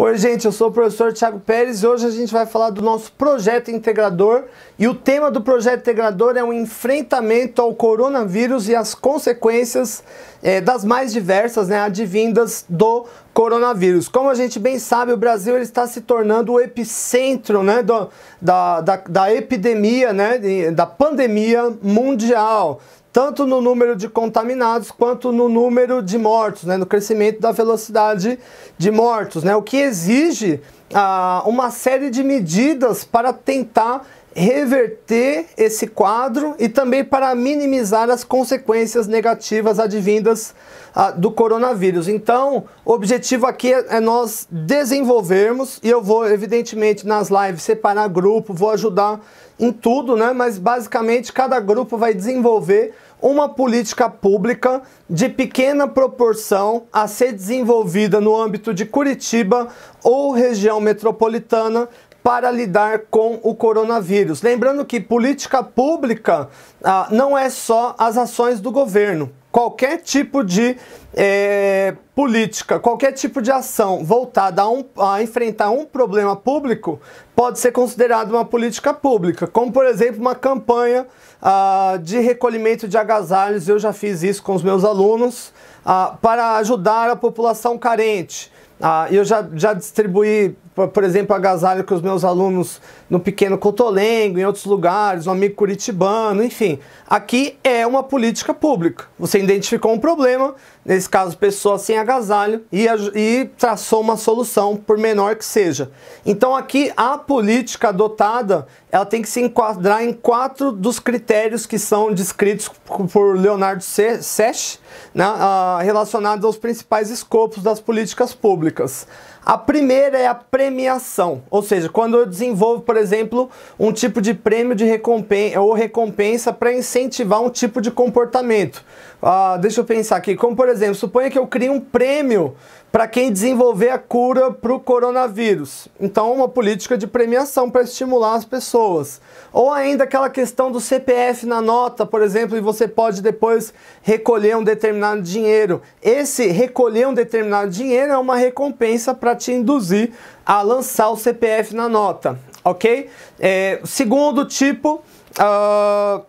Oi, gente, eu sou o professor Tiago Pérez e hoje a gente vai falar do nosso projeto integrador. E o tema do projeto integrador é o um enfrentamento ao coronavírus e as consequências é, das mais diversas, né, advindas do coronavírus. Como a gente bem sabe, o Brasil ele está se tornando o epicentro né, do, da, da, da epidemia, né, da pandemia mundial tanto no número de contaminados quanto no número de mortos, né, no crescimento da velocidade de mortos, né, o que exige ah, uma série de medidas para tentar reverter esse quadro e também para minimizar as consequências negativas advindas ah, do coronavírus. Então, o objetivo aqui é, é nós desenvolvermos e eu vou evidentemente nas lives separar grupo, vou ajudar em tudo, né? Mas basicamente cada grupo vai desenvolver uma política pública de pequena proporção a ser desenvolvida no âmbito de Curitiba ou região metropolitana para lidar com o coronavírus. Lembrando que política pública ah, não é só as ações do governo. Qualquer tipo de é, política, qualquer tipo de ação voltada a, um, a enfrentar um problema público pode ser considerada uma política pública, como por exemplo uma campanha ah, de recolhimento de agasalhos. Eu já fiz isso com os meus alunos ah, para ajudar a população carente. Ah, eu já, já distribuí por exemplo, agasalho com os meus alunos no pequeno Cotolengo, em outros lugares, um amigo curitibano, enfim. Aqui é uma política pública. Você identificou um problema, nesse caso, pessoas sem agasalho, e, e traçou uma solução, por menor que seja. Então, aqui, a política adotada, ela tem que se enquadrar em quatro dos critérios que são descritos por Leonardo Sesh, né, ah, relacionados aos principais escopos das políticas públicas. A primeira é a premiação, ou seja, quando eu desenvolvo, por exemplo, um tipo de prêmio de recompensa ou recompensa para incentivar um tipo de comportamento. Ah, deixa eu pensar aqui, como por exemplo, suponha que eu crie um prêmio para quem desenvolver a cura para o coronavírus. Então, uma política de premiação para estimular as pessoas. Ou ainda aquela questão do CPF na nota, por exemplo, e você pode depois recolher um determinado dinheiro. Esse recolher um determinado dinheiro é uma recompensa para te induzir a lançar o CPF na nota, ok? É, segundo tipo uh,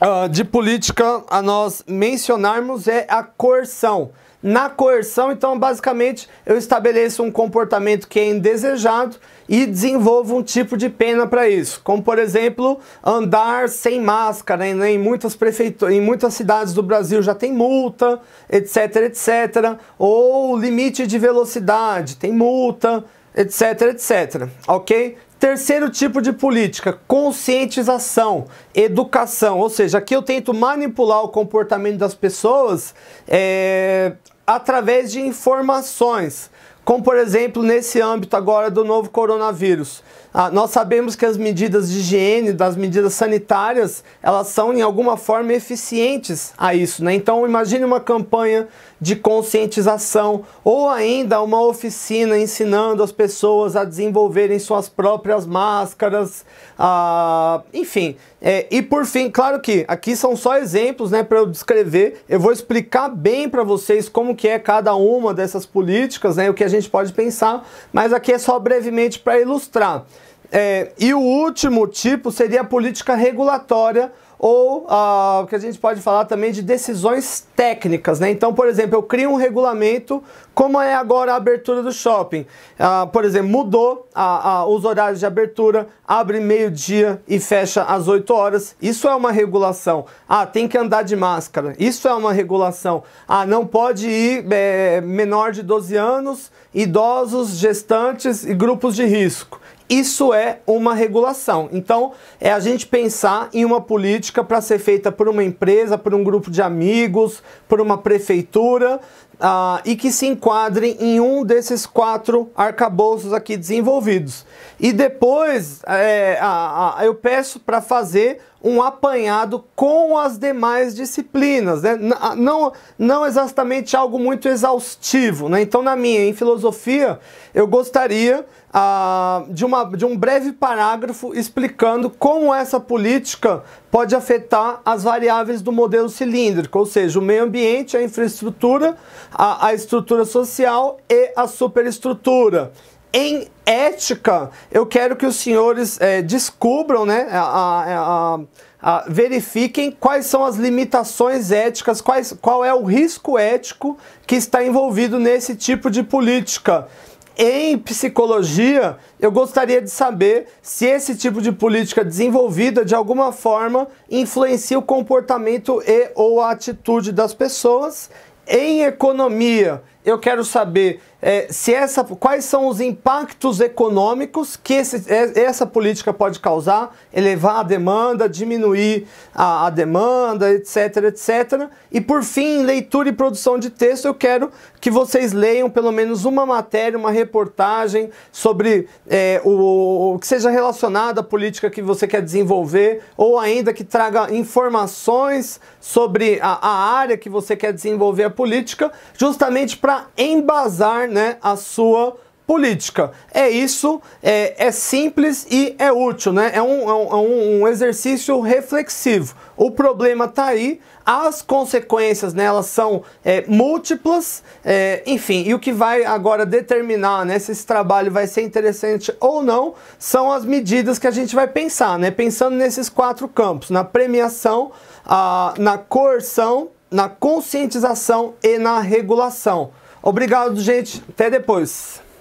uh, de política a nós mencionarmos é a coerção na coerção, então basicamente eu estabeleço um comportamento que é indesejado e desenvolvo um tipo de pena para isso, como por exemplo andar sem máscara em, né? em muitas prefeituras, em muitas cidades do Brasil já tem multa, etc, etc, ou limite de velocidade tem multa, etc, etc, ok? Terceiro tipo de política, conscientização, educação. Ou seja, aqui eu tento manipular o comportamento das pessoas é, através de informações como, por exemplo, nesse âmbito agora do novo coronavírus. Ah, nós sabemos que as medidas de higiene, das medidas sanitárias, elas são, em alguma forma, eficientes a isso. Né? Então, imagine uma campanha de conscientização ou ainda uma oficina ensinando as pessoas a desenvolverem suas próprias máscaras, ah, enfim. É, e, por fim, claro que aqui são só exemplos né, para eu descrever. Eu vou explicar bem para vocês como que é cada uma dessas políticas, né, o que a gente pode pensar, mas aqui é só brevemente para ilustrar. É, e o último tipo seria a política regulatória ou ah, o uh, que a gente pode falar também de decisões técnicas, né? Então, por exemplo, eu crio um regulamento, como é agora a abertura do shopping. Uh, por exemplo, mudou os horários de abertura, abre meio-dia e fecha às 8 horas. Isso é uma regulação. Ah, tem que andar de máscara. Isso é uma regulação. Ah, não pode ir é, menor de 12 anos idosos, gestantes e grupos de risco. Isso é uma regulação. Então, é a gente pensar em uma política para ser feita por uma empresa, por um grupo de amigos, por uma prefeitura, ah, e que se enquadrem em um desses quatro arcabouços aqui desenvolvidos. E depois é, a, a, eu peço para fazer um apanhado com as demais disciplinas, né? não, não exatamente algo muito exaustivo. Né? Então, na minha, em filosofia, eu gostaria ah, de, uma, de um breve parágrafo explicando como essa política pode afetar as variáveis do modelo cilíndrico, ou seja, o meio ambiente, a infraestrutura, a, a estrutura social e a superestrutura em ética, eu quero que os senhores é, descubram, né, a, a, a, verifiquem quais são as limitações éticas, quais, qual é o risco ético que está envolvido nesse tipo de política. Em psicologia, eu gostaria de saber se esse tipo de política desenvolvida de alguma forma influencia o comportamento e ou a atitude das pessoas. Em economia, eu quero saber é, se essa, quais são os impactos econômicos que esse, é, essa política pode causar, elevar a demanda, diminuir a, a, demanda, etc, etc. E por fim, leitura e produção de texto, eu quero que vocês leiam pelo menos uma matéria, uma reportagem sobre é, o, o que seja relacionado à política que você quer desenvolver, ou ainda que traga informações sobre a, a área que você quer desenvolver a política, justamente para embasar né, a sua política. É isso, é, é simples e é útil, né? é, um, é um, é um exercício reflexivo. O problema está aí, as consequências né elas são é, múltiplas, é, enfim, e o que vai agora determinar né, se esse trabalho vai ser interessante ou não são as medidas que a gente vai pensar, né, pensando nesses quatro campos: na premiação, a, na coerção, na conscientização e na regulação. Obrigado, gente. Até depois.